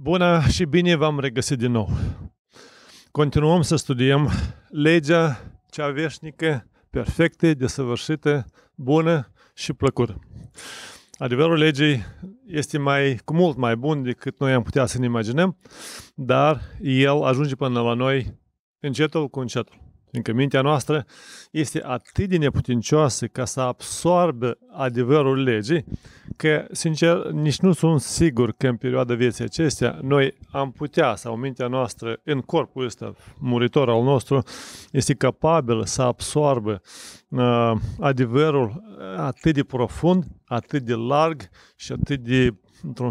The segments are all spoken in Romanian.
Bună și bine v-am regăsit din nou! Continuăm să studiem legea cea veșnică, perfectă, desăvârșită, bună și plăcută. Adevărul legii este mai, cu mult mai bun decât noi am putea să ne imaginăm, dar el ajunge până la noi încetul cu încetul. Fiindcă mintea noastră este atât de neputincioasă ca să absorbe adevărul legii, că, sincer, nici nu sunt sigur că în perioada vieții acestea noi am putea, sau mintea noastră, în corpul ăsta muritor al nostru, este capabil să absorbe uh, adevărul atât de profund, atât de larg și atât de...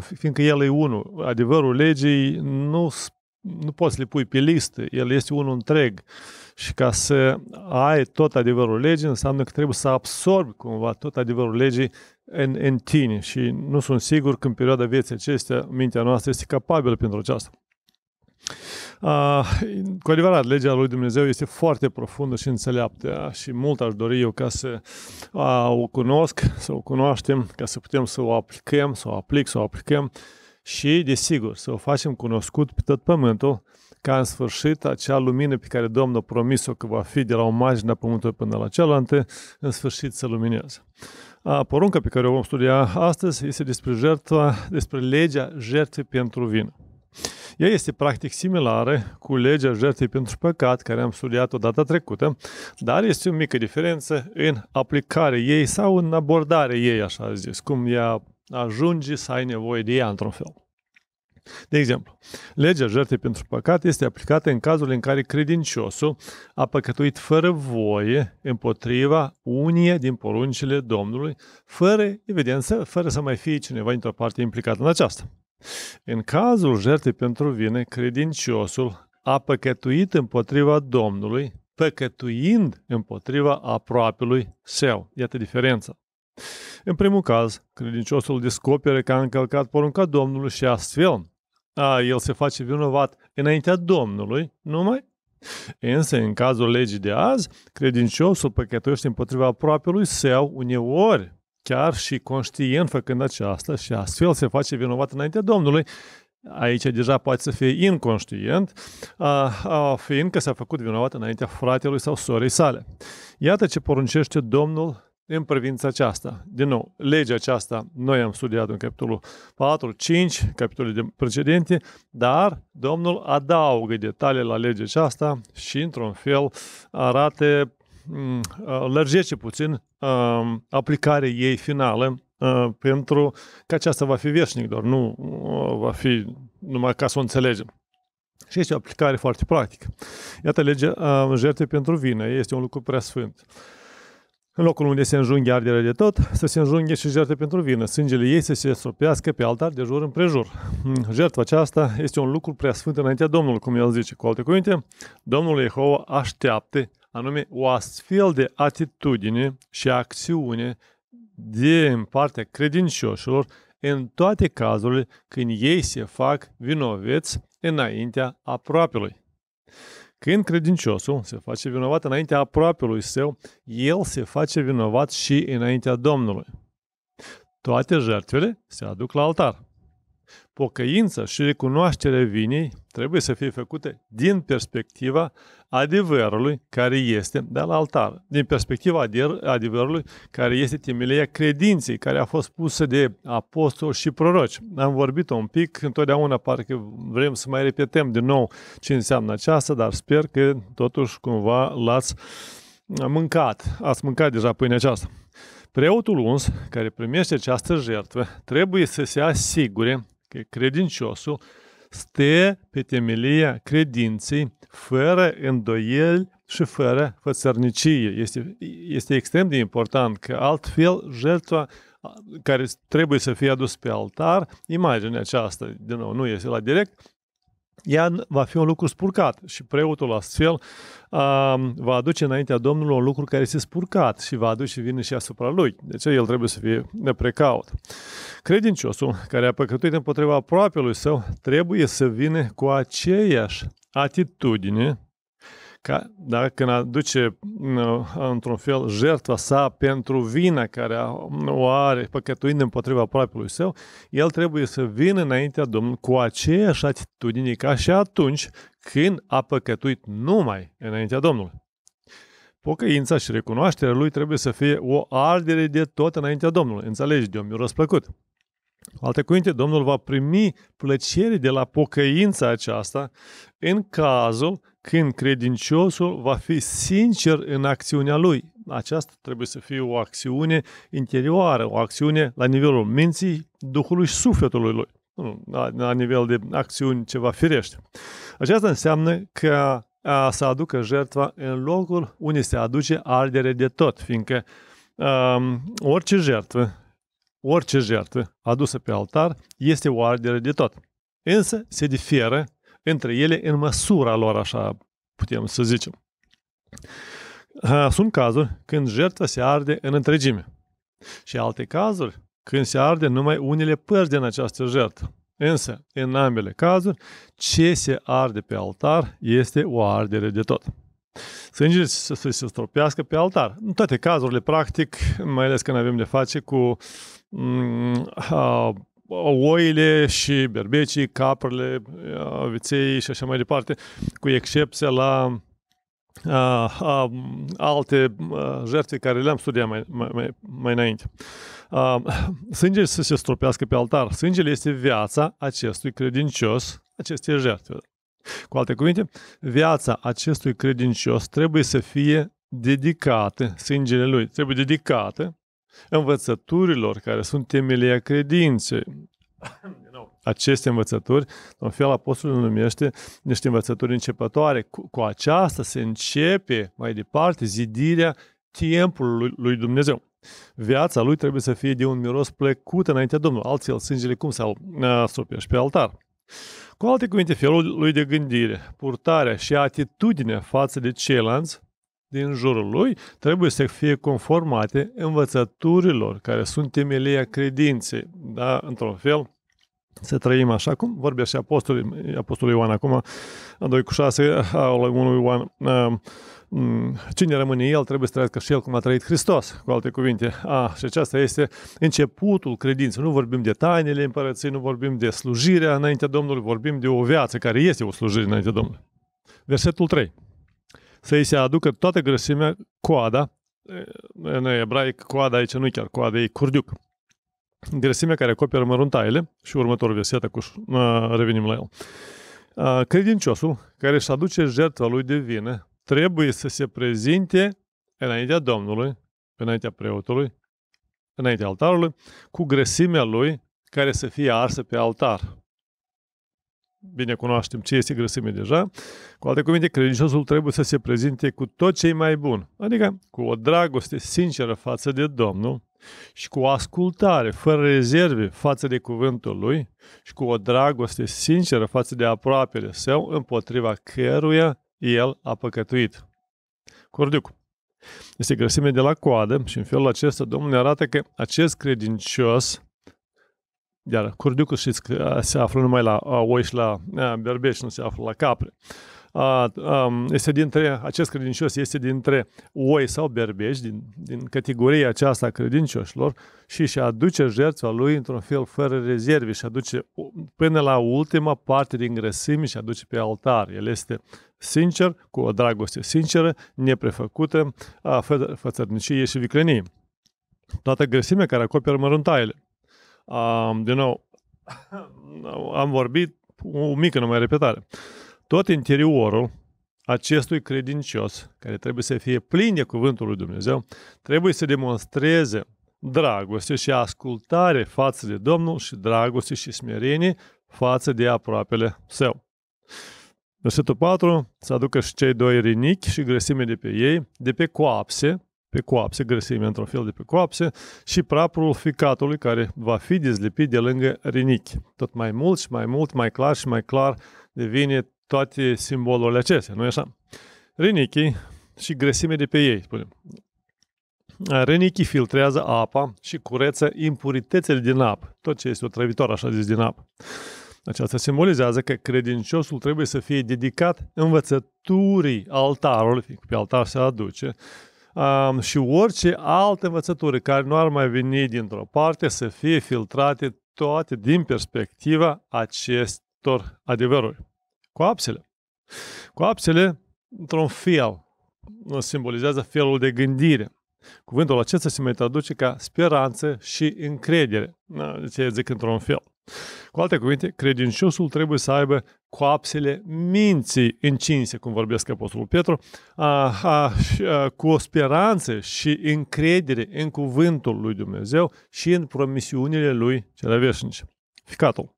Fiindcă el e unul. Adevărul legii nu, nu poți să le pui pe listă, el este unul întreg. Și ca să ai tot adevărul legii, înseamnă că trebuie să absorbi cumva tot adevărul legii în, în tine. Și nu sunt sigur că în perioada vieții acestea mintea noastră este capabilă pentru aceasta. Uh, cu adevărat, legea lui Dumnezeu este foarte profundă și înțeleaptă și mult aș dori eu ca să uh, o cunosc, să o cunoaștem, ca să putem să o aplicăm, să o aplic, să o aplicăm și, desigur, să o facem cunoscut pe tot pământul ca în sfârșit acea lumină pe care Domnul a promis-o că va fi de la o margine a Pământului până la cealaltă, în sfârșit să lumineze. A, porunca pe care o vom studia astăzi este despre jertfa, despre legea jertfei pentru vină. Ea este practic similară cu legea jertfei pentru păcat, care am studiat-o data trecută, dar este o mică diferență în aplicare ei sau în abordare ei, așa zis, cum ea ajunge să ai nevoie de ea într-un fel. De exemplu, legea jertfei pentru păcat este aplicată în cazul în care credinciosul a păcătuit fără voie împotriva unie din poruncile Domnului, fără, evident, fără să mai fie cineva dintr-o parte implicat în aceasta. În cazul jertfei pentru vine, credinciosul a păcătuit împotriva Domnului, păcătuind împotriva aproapelui său. Iată diferența. În primul caz, credinciosul descoperă că a încălcat porunca Domnului și astfel a, el se face vinovat înaintea Domnului, numai Însă, în cazul legii de azi, credinciosul păcătuiește împotriva propriului său, uneori, chiar și conștient făcând aceasta și astfel se face vinovat înaintea Domnului. Aici deja poate să fie inconștient, a, a, fiindcă s-a făcut vinovat înaintea fratelui sau sorei sale. Iată ce poruncește Domnul în privința aceasta. Din nou, legea aceasta noi am studiat în capitolul 4, 5, capitolele precedente, dar Domnul adaugă detalii la legea aceasta și, într-un fel, arată, mm, uh, lărgește puțin uh, aplicarea ei finală uh, pentru că aceasta va fi veșnic, doar nu va fi numai ca să o înțelegem. Și este o aplicare foarte practică. Iată, legea jertfei pentru vină este un lucru prea sfânt. În locul unde se înjunghe arderea de tot, să se înjunghe și jertfe pentru vină, sângele ei să se sopească pe altar de jur împrejur. Mm, jertfa aceasta este un lucru prea sfânt înaintea Domnului, cum el zice. Cu alte cuvinte, Domnul Jehova așteaptă anume o astfel de atitudine și acțiune din partea credincioșilor în toate cazurile când ei se fac vinoveți înaintea aproapelui. Când credinciosul se face vinovat înaintea apropiului său, el se face vinovat și înaintea Domnului. Toate jertfele se aduc la altar. Pocăința și recunoașterea vinii trebuie să fie făcute din perspectiva adevărului care este de la altar, din perspectiva adevărului care este temelia credinței care a fost pusă de apostoli și proroci. Am vorbit un pic, întotdeauna parcă vrem să mai repetăm din nou ce înseamnă aceasta, dar sper că totuși cumva l-ați mâncat, ați mâncat deja pâinea aceasta. Preotul uns care primește această jertfă trebuie să se asigure că credinciosul stă pe temelia credinței, fără îndoieli și fără fățărnicie. Este, este extrem de important că altfel jertfa care trebuie să fie adus pe altar, imaginea aceasta, din nou, nu este la direct, ea va fi un lucru spurcat și preotul astfel va aduce înaintea Domnului un lucru care este spurcat și va aduce vină și asupra lui. De Deci el trebuie să fie precaut. Credinciosul care a păcătuit împotriva aproapelui său trebuie să vină cu aceeași atitudine ca, da, când aduce mm, uh, într-un fel jertfa sa pentru vina care mm, o are păcătuind împotriva propriului său, el trebuie să vină înaintea Domnului cu aceeași atitudine ca și atunci când a păcătuit numai înaintea Domnului. Pocăința și recunoașterea lui trebuie să fie o ardere de tot înaintea Domnului. Înțelegi, de omul răsplăcut. Cu alte cuvinte, Domnul va primi plăcere de la pocăința aceasta în cazul când credinciosul va fi sincer în acțiunea lui. Aceasta trebuie să fie o acțiune interioară, o acțiune la nivelul minții, duhului și sufletului lui, nu, la, la nivel de acțiuni ceva firește. Aceasta înseamnă că a, să aducă jertva în locul unde se aduce ardere de tot, fiindcă a, um, orice jertvă, orice jertvă adusă pe altar este o ardere de tot. Însă se diferă între ele în măsura lor, așa putem să zicem. Sunt cazuri când jertfa se arde în întregime și alte cazuri când se arde numai unele părți din această jertfă. Însă, în ambele cazuri, ce se arde pe altar este o ardere de tot. Sângele să se, se stropească pe altar. În toate cazurile, practic, mai ales când avem de face cu m- mm, a, oile și berbecii, caprele, viței și așa mai departe, cu excepția la a, a, alte jertfe care le-am studiat mai, mai, mai, mai înainte. A, sângele să se stropească pe altar. Sângele este viața acestui credincios, acestei jertfe. Cu alte cuvinte, viața acestui credincios trebuie să fie dedicată, sângele lui trebuie dedicată învățăturilor care sunt temelia credinței. Aceste învățături, în Fial Apostolului numește niște învățături începătoare. Cu, cu aceasta se începe mai departe zidirea timpului lui Dumnezeu. Viața lui trebuie să fie de un miros plăcut înaintea Domnului, altfel sângele cum să-l stropești pe altar. Cu alte cuvinte, felul lui de gândire, purtarea și atitudinea față de ceilalți din jurul lui trebuie să fie conformate învățăturilor care sunt temelia credinței. Da? Într-un fel, să trăim așa cum vorbea și apostolul, apostolul Ioan acum, 2 cu 6, al 1 Ioan, uh, mm, cine rămâne el trebuie să trăiască și el cum a trăit Hristos, cu alte cuvinte. A, și aceasta este începutul credinței. Nu vorbim de tainele împărății, nu vorbim de slujirea înaintea Domnului, vorbim de o viață care este o slujire înaintea Domnului. Versetul 3 să îi se aducă toată grăsimea coada, în ebraic coada aici nu e chiar coada, e curdiuc, grăsimea care acoperă măruntaile și următorul verset, cu, revenim la el. Credinciosul care își aduce jertfa lui de vină trebuie să se prezinte înaintea Domnului, înaintea preotului, înaintea altarului, cu grăsimea lui care să fie arsă pe altar bine cunoaștem ce este grăsime deja. Cu alte cuvinte, credinciosul trebuie să se prezinte cu tot ce e mai bun, adică cu o dragoste sinceră față de Domnul și cu o ascultare fără rezerve față de cuvântul lui și cu o dragoste sinceră față de aproapele său împotriva căruia el a păcătuit. Corduc. Este grăsime de la coadă și în felul acesta Domnul ne arată că acest credincios iar curducul știți că se află numai la oi și la berbeci, nu se află la capre. Este dintre, acest credincios este dintre oi sau berbeci, din, din categoria aceasta a credincioșilor și și aduce jertfa lui într-un fel fără rezerve și aduce până la ultima parte din grăsimi și aduce pe altar. El este sincer, cu o dragoste sinceră, neprefăcută, a fă, fățărnicie și viclenie. Toată grăsimea care acoperă măruntaiele um, din nou, am vorbit o mică numai repetare. Tot interiorul acestui credincios, care trebuie să fie plin de cuvântul lui Dumnezeu, trebuie să demonstreze dragoste și ascultare față de Domnul și dragoste și smerenie față de aproapele său. Versetul 4, să aducă și cei doi rinichi și grăsime de pe ei, de pe coapse, pe coapse, grăsime într-un fel de pe coapse și prapul ficatului care va fi dezlipit de lângă rinichi. Tot mai mult și mai mult, mai clar și mai clar devine toate simbolurile acestea, nu-i așa? Rinichii și grăsime de pe ei, spunem. Rinichii filtrează apa și curăță impuritățile din apă, tot ce este o trăvitoare, așa zis, din apă. Aceasta simbolizează că credinciosul trebuie să fie dedicat învățăturii altarului, pe altar se aduce, um, și orice alte învățături care nu ar mai veni dintr-o parte să fie filtrate toate din perspectiva acestor adevăruri. Coapsele. Coapsele, într-un fel, simbolizează felul de gândire. Cuvântul acesta se mai traduce ca speranță și încredere. Deci, zic într-un fel. Cu alte cuvinte, credinciosul trebuie să aibă coapsele minții încinse, cum vorbesc Apostolul Petru, a, a, a, cu o speranță și încredere în cuvântul lui Dumnezeu și în promisiunile lui cele veșnice. Ficatul.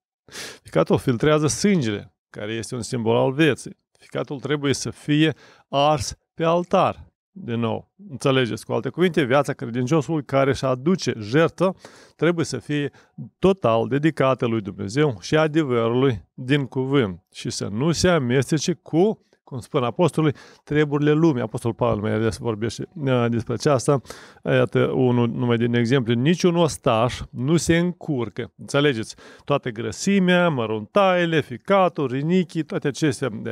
Ficatul filtrează sângele, care este un simbol al vieții. Ficatul trebuie să fie ars pe altar, din nou, înțelegeți cu alte cuvinte, viața credinciosului care își aduce jertă trebuie să fie total dedicată lui Dumnezeu și adevărului din cuvânt și să nu se amestece cu, cum spun Apostolul, treburile lumii. Apostolul Pavel mai ales vorbește uh, despre aceasta. Iată, unul numai din exemplu, niciun ostaș nu se încurcă. Înțelegeți? Toate grăsimea, măruntaile, ficatul, rinichii, toate acestea, uh,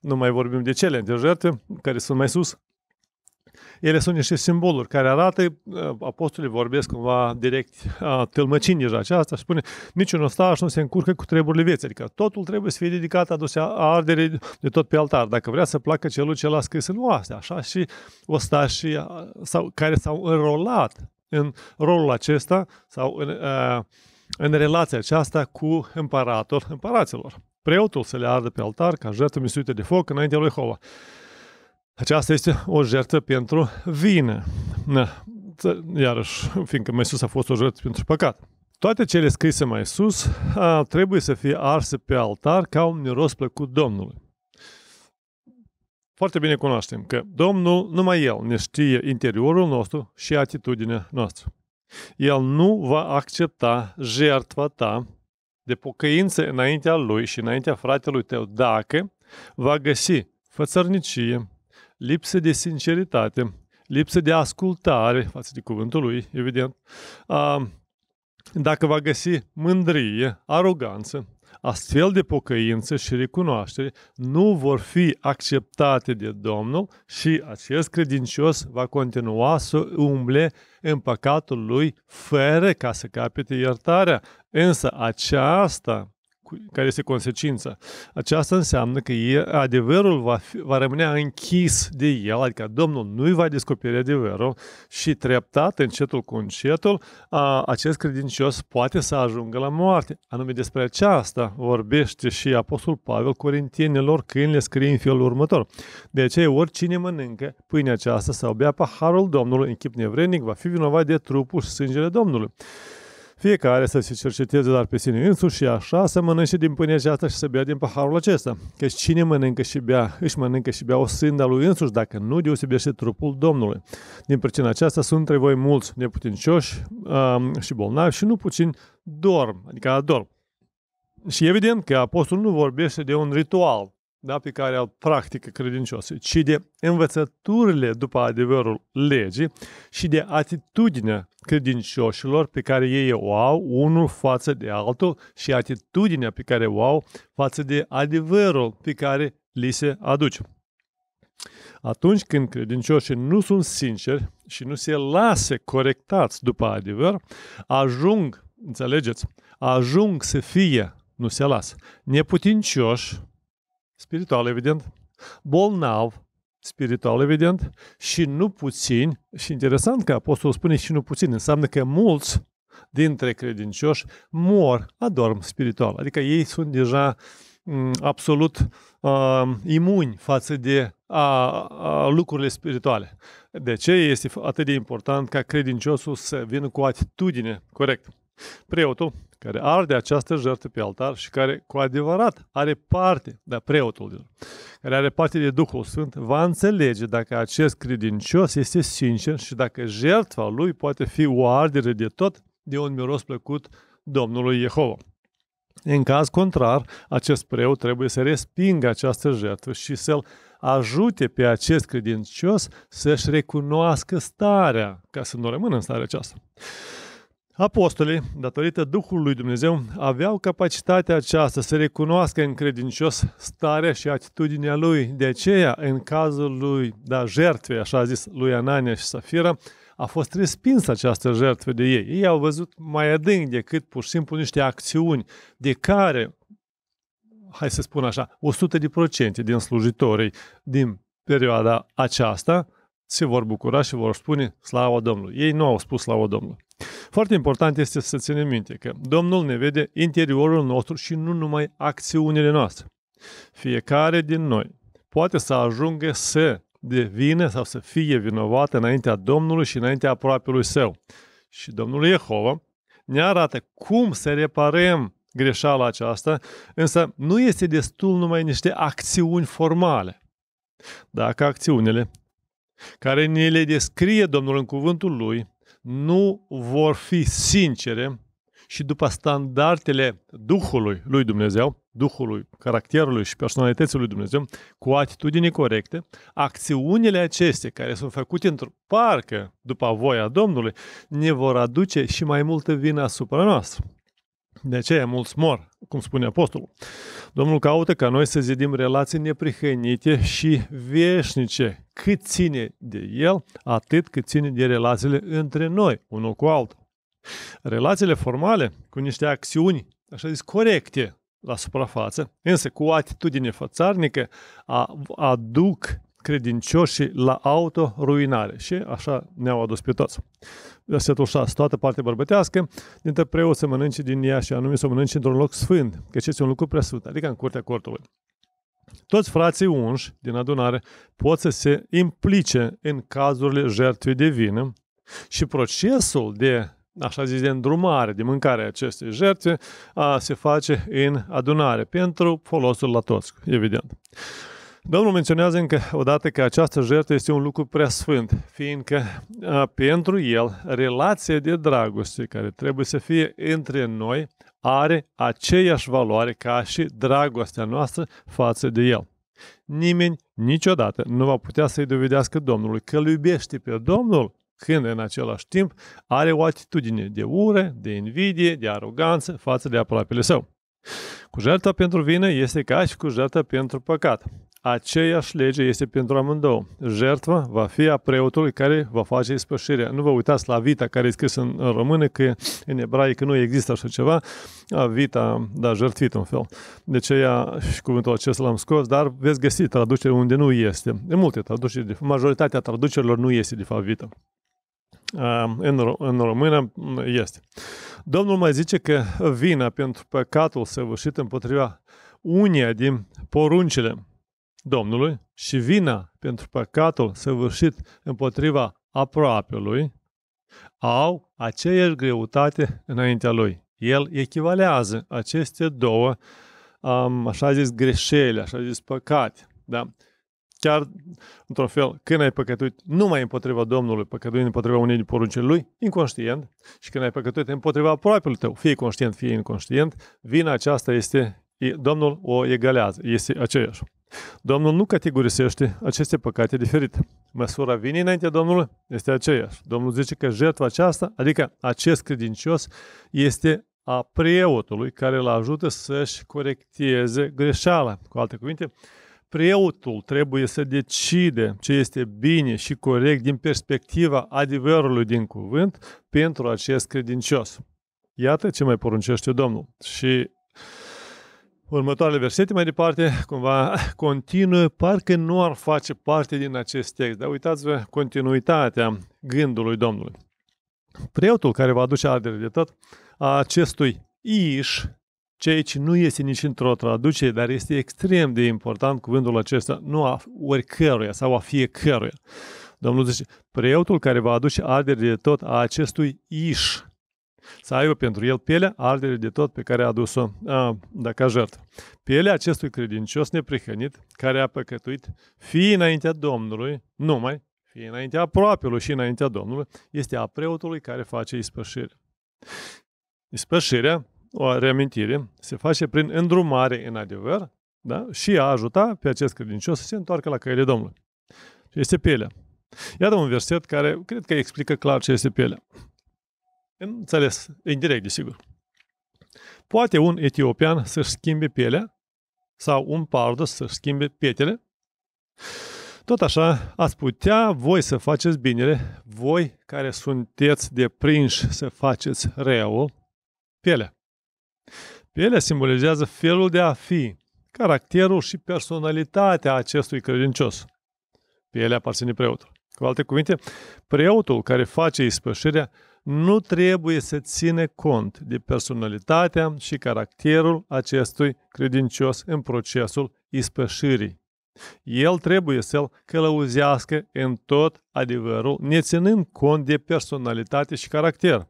nu mai vorbim de cele de jertă, care sunt mai sus, ele sunt niște simboluri care arată, ă, apostolii vorbesc cumva direct, tâlmăcind deja aceasta și spune, niciun ostaș nu se încurcă cu treburile vieții, adică totul trebuie să fie dedicat adus ardere de tot pe altar, dacă vrea să placă celul ce l-a scris în oaste, așa și ostașii sau, care s-au înrolat în rolul acesta sau în, în relația aceasta cu împăratul împăraților. Preotul să le ardă pe altar ca jertă misuită de foc înaintea lui Hova. Aceasta este o jertă pentru vină. Iarăși, fiindcă mai sus a fost o jertă pentru păcat. Toate cele scrise mai sus a, trebuie să fie arse pe altar ca un miros plăcut Domnului. Foarte bine cunoaștem că Domnul, numai El, ne știe interiorul nostru și atitudinea noastră. El nu va accepta jertfa ta de pocăință înaintea lui și înaintea fratelui tău dacă va găsi fățărnicie, lipsă de sinceritate, lipsă de ascultare față de cuvântul lui, evident, dacă va găsi mândrie, aroganță, astfel de pocăință și recunoaștere nu vor fi acceptate de Domnul și acest credincios va continua să umble în păcatul lui fără ca să capete iertarea. Însă aceasta care este consecința. Aceasta înseamnă că adevărul va, fi, va rămâne închis de el, adică Domnul nu-i va descoperi adevărul și treptat, încetul cu încetul, a, acest credincios poate să ajungă la moarte. Anume despre aceasta vorbește și Apostol Pavel Corintienilor când le scrie în felul următor. De aceea, oricine mănâncă pâinea aceasta sau bea paharul Domnului în chip nevrednic, va fi vinovat de trupul și sângele Domnului. Fiecare să se cerceteze dar pe sine însuși și așa să mănânce din pâinea aceasta și să bea din paharul acesta. Că cine mănâncă și bea, își mănâncă și bea o sânda lui însuși, dacă nu deosebește trupul Domnului. Din pricina aceasta sunt între voi mulți neputincioși um, și bolnavi și nu puțin dorm, adică adorm. Și evident că apostolul nu vorbește de un ritual, da, pe care îl practică credinciosul, ci de învățăturile după adevărul legii și de atitudinea credincioșilor pe care ei o au unul față de altul și atitudinea pe care o au față de adevărul pe care li se aduce. Atunci când credincioșii nu sunt sinceri și nu se lasă corectați după adevăr, ajung, înțelegeți, ajung să fie, nu se lasă, neputincioși, spiritual, evident, bolnav, spiritual, evident, și nu puțini, și interesant că apostolul spune și nu puțini, înseamnă că mulți dintre credincioși mor, adorm spiritual, adică ei sunt deja absolut uh, imuni față de a, a lucrurile spirituale. De ce este atât de important ca credinciosul să vină cu atitudine corectă? Preotul care arde această jertfă pe altar și care cu adevărat are parte, dar preotul care are parte de Duhul Sfânt, va înțelege dacă acest credincios este sincer și dacă jertfa lui poate fi o ardere de tot de un miros plăcut Domnului Jehova. În caz contrar, acest preot trebuie să respingă această jertfă și să-l ajute pe acest credincios să-și recunoască starea, ca să nu rămână în starea aceasta. Apostolii, datorită Duhului lui Dumnezeu, aveau capacitatea aceasta să recunoască în credincios starea și atitudinea lui. De aceea, în cazul lui, da, jertfe, așa a zis lui Anania și Safira, a fost respinsă această jertfă de ei. Ei au văzut mai adânc decât pur și simplu niște acțiuni de care, hai să spun așa, 100% din slujitorii din perioada aceasta se vor bucura și vor spune slavă Domnului. Ei nu au spus slavă Domnului. Foarte important este să ținem minte că Domnul ne vede interiorul nostru și nu numai acțiunile noastre. Fiecare din noi poate să ajungă să devină sau să fie vinovat înaintea Domnului și înaintea apropiului său. Și Domnul Jehova ne arată cum să reparăm greșeala aceasta, însă nu este destul numai niște acțiuni formale. Dacă acțiunile care ne le descrie Domnul în cuvântul lui nu vor fi sincere și după standardele Duhului lui Dumnezeu, Duhului, caracterului și personalității lui Dumnezeu, cu atitudini corecte, acțiunile acestea care sunt făcute într-o parcă după voia Domnului, ne vor aduce și mai multă vină asupra noastră. De aceea mulți mor, cum spune apostolul. Domnul caută ca noi să zidim relații neprihănite și veșnice, cât ține de el, atât cât ține de relațiile între noi, unul cu altul. Relațiile formale, cu niște acțiuni, așa zis, corecte la suprafață, însă cu o atitudine fățarnică, aduc credincioșii la autoruinare. Și așa ne-au adus pe toți. Versetul 6. Toată partea bărbătească, dintre preoți să mănânce din ea și anume să mănânce într-un loc sfânt, că este un lucru presut, adică în curtea cortului. Toți frații unși din adunare pot să se implice în cazurile jertfei de vină și procesul de așa zis, de îndrumare, de mâncare a acestei jertfe, se face în adunare pentru folosul la toți, evident. Domnul menționează încă o dată că această jertfă este un lucru prea sfânt, fiindcă a, pentru el relația de dragoste care trebuie să fie între noi are aceeași valoare ca și dragostea noastră față de el. Nimeni niciodată nu va putea să-i dovedească Domnului că îl iubește pe Domnul când în același timp are o atitudine de ură, de invidie, de aroganță față de aproapele său. Cu jertfa pentru vină este ca și cu jertfa pentru păcat aceeași lege este pentru amândouă. Jertva va fi a preotului care va face ispășirea. Nu vă uitați la vita care e scris în, română, că în ebraică nu există așa ceva. A, vita, da, jertvit în fel. De deci, aceea și cuvântul acesta l-am scos, dar veți găsi traducere unde nu este. În multe traduceri, majoritatea traducerilor nu este de fapt vita. în, în română este. Domnul mai zice că vina pentru păcatul săvârșit împotriva unia din poruncile Domnului și vina pentru păcatul săvârșit împotriva aproapelui au aceeași greutate înaintea lui. El echivalează aceste două, um, așa zis, greșeli, așa zis, păcate. Da? Chiar, într-un fel, când ai păcătuit numai împotriva Domnului, păcătuind împotriva unei poruncile lui, inconștient, și când ai păcătuit împotriva aproapelui tău, fie conștient, fie inconștient, vina aceasta este, Domnul o egalează, este aceeași. Domnul nu categorisește aceste păcate diferit. Măsura vine înaintea Domnului este aceeași. Domnul zice că jertfa aceasta, adică acest credincios, este a preotului care îl ajută să-și corecteze greșeala. Cu alte cuvinte, preotul trebuie să decide ce este bine și corect din perspectiva adevărului din cuvânt pentru acest credincios. Iată ce mai poruncește Domnul. Și Următoarele versete, mai departe, cumva continuă, parcă nu ar face parte din acest text. Dar uitați-vă continuitatea gândului Domnului. Preotul care va aduce ardere de tot a acestui iș, ce aici nu este nici într-o traducere, dar este extrem de important cuvântul acesta, nu a oricăruia sau a fiecăruia. Domnul zice, preotul care va aduce ardere de tot a acestui iș, să aibă pentru el pielea ardere de tot pe care a adus-o, a, da, ca jertfă. Pielea acestui credincios neprihănit, care a păcătuit, fie înaintea Domnului, numai, fie înaintea aproapelui și înaintea Domnului, este a preotului care face ispășire. Ispășirea, o reamintire, se face prin îndrumare în adevăr da? și a ajuta pe acest credincios să se întoarcă la căile Domnului. Și este pielea. Iată un verset care cred că explică clar ce este pielea. Înțeles, indirect, desigur. Poate un etiopian să-și schimbe pielea sau un pardă să-și schimbe pietele? Tot așa, ați putea voi să faceți binele, voi care sunteți deprinși să faceți reul, pielea. Pielea simbolizează felul de a fi, caracterul și personalitatea acestui credincios. Pielea aparține preotului. Cu alte cuvinte, preotul care face ispășirea nu trebuie să ține cont de personalitatea și caracterul acestui credincios în procesul ispășirii. El trebuie să-l călăuzească în tot adevărul, ținând cont de personalitate și caracter.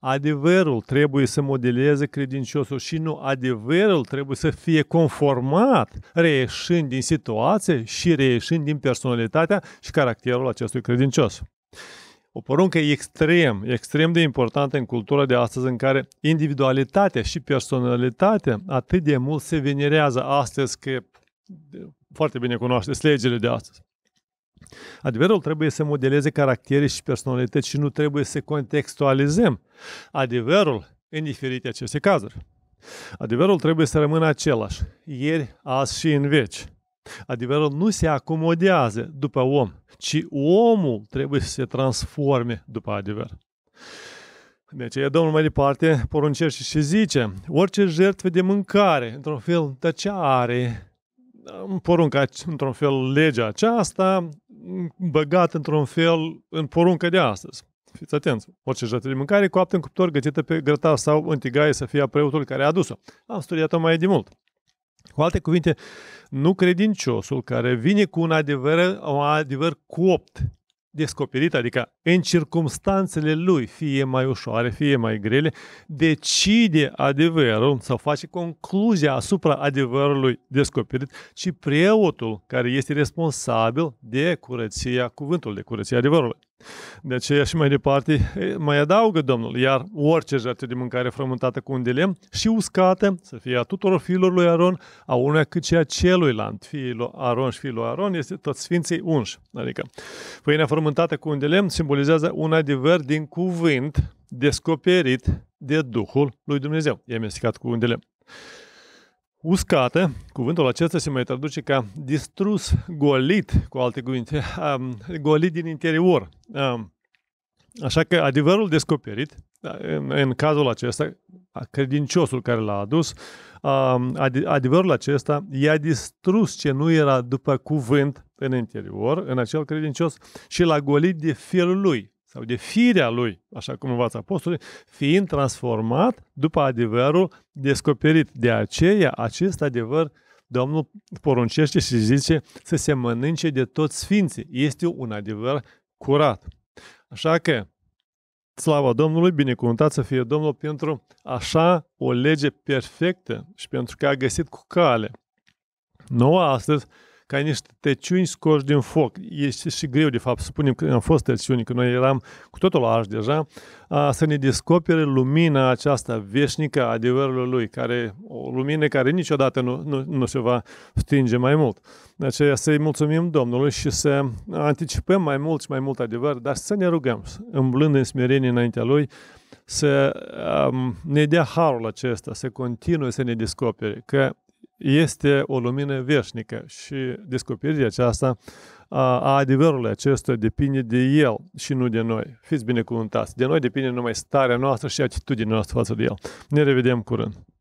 Adevărul trebuie să modeleze credinciosul și nu adevărul trebuie să fie conformat, reieșind din situație și reieșind din personalitatea și caracterul acestui credincios. O poruncă extrem, extrem de importantă în cultura de astăzi în care individualitatea și personalitatea atât de mult se venerează astăzi că foarte bine cunoașteți legile de astăzi. Adevărul trebuie să modeleze caractere și personalități și nu trebuie să contextualizăm adevărul în diferite aceste cazuri. Adevărul trebuie să rămână același, ieri, azi și în veci. Adevărul nu se acomodează după om, ci omul trebuie să se transforme după adevăr. Deci, Domnul mai departe poruncește și zice, orice jertfă de mâncare, într-un fel, de ce are porunca, într-un fel, legea aceasta, băgat într-un fel în porunca de astăzi. Fiți atenți, orice jertfă de mâncare coaptă în cuptor gătită pe grătar sau în tigaie să fie a preotul care a adus-o. Am studiat-o mai de mult. Cu alte cuvinte, nu credinciosul care vine cu un adevăr, un adevăr copt, descoperit, adică în circumstanțele lui, fie mai ușoare, fie mai grele, decide adevărul sau face concluzia asupra adevărului descoperit, ci preotul care este responsabil de curăția cuvântului, de curăția adevărului. De deci aceea și mai departe mai adaugă Domnul, iar orice jertfă de mâncare frământată cu un delem și uscată, să fie a tuturor fiilor lui Aron, a unuia cât și a celuilalt, fiilor Aron și fiilor Aron, este tot sfinții unși. Adică pâinea frământată cu un delem simbolizează un adevăr din cuvânt descoperit de Duhul lui Dumnezeu. E amestecat cu un delem uscată, cuvântul acesta se mai traduce ca distrus, golit, cu alte cuvinte, um, golit din interior. Um, așa că adevărul descoperit, da, în, în cazul acesta, credinciosul care l-a adus, um, ad, adevărul acesta i-a distrus ce nu era după cuvânt în interior, în acel credincios, și l-a golit de firul lui sau de firea lui, așa cum învață apostolii, fiind transformat după adevărul descoperit. De aceea, acest adevăr Domnul poruncește și zice să se mănânce de toți sfinții. Este un adevăr curat. Așa că, slavă Domnului, binecuvântat să fie Domnul pentru așa o lege perfectă și pentru că a găsit cu cale. Noua astăzi ca niște tăciuni scoși din foc. Este și greu, de fapt, să spunem că am fost tăciuni, că noi eram cu totul la deja, a, să ne descopere lumina aceasta veșnică a adevărului Lui, care, o lumină care niciodată nu, nu, nu se va stinge mai mult. De aceea să-i mulțumim Domnului și să anticipăm mai mult și mai mult adevăr, dar să ne rugăm, îmblând în smerenie înaintea Lui, să um, ne dea harul acesta, să continue să ne descopere că este o lumină veșnică și descoperirea aceasta a adevărului acesta depinde de El și nu de noi. Fiți binecuvântați! De noi depinde numai starea noastră și atitudinea noastră față de El. Ne revedem curând!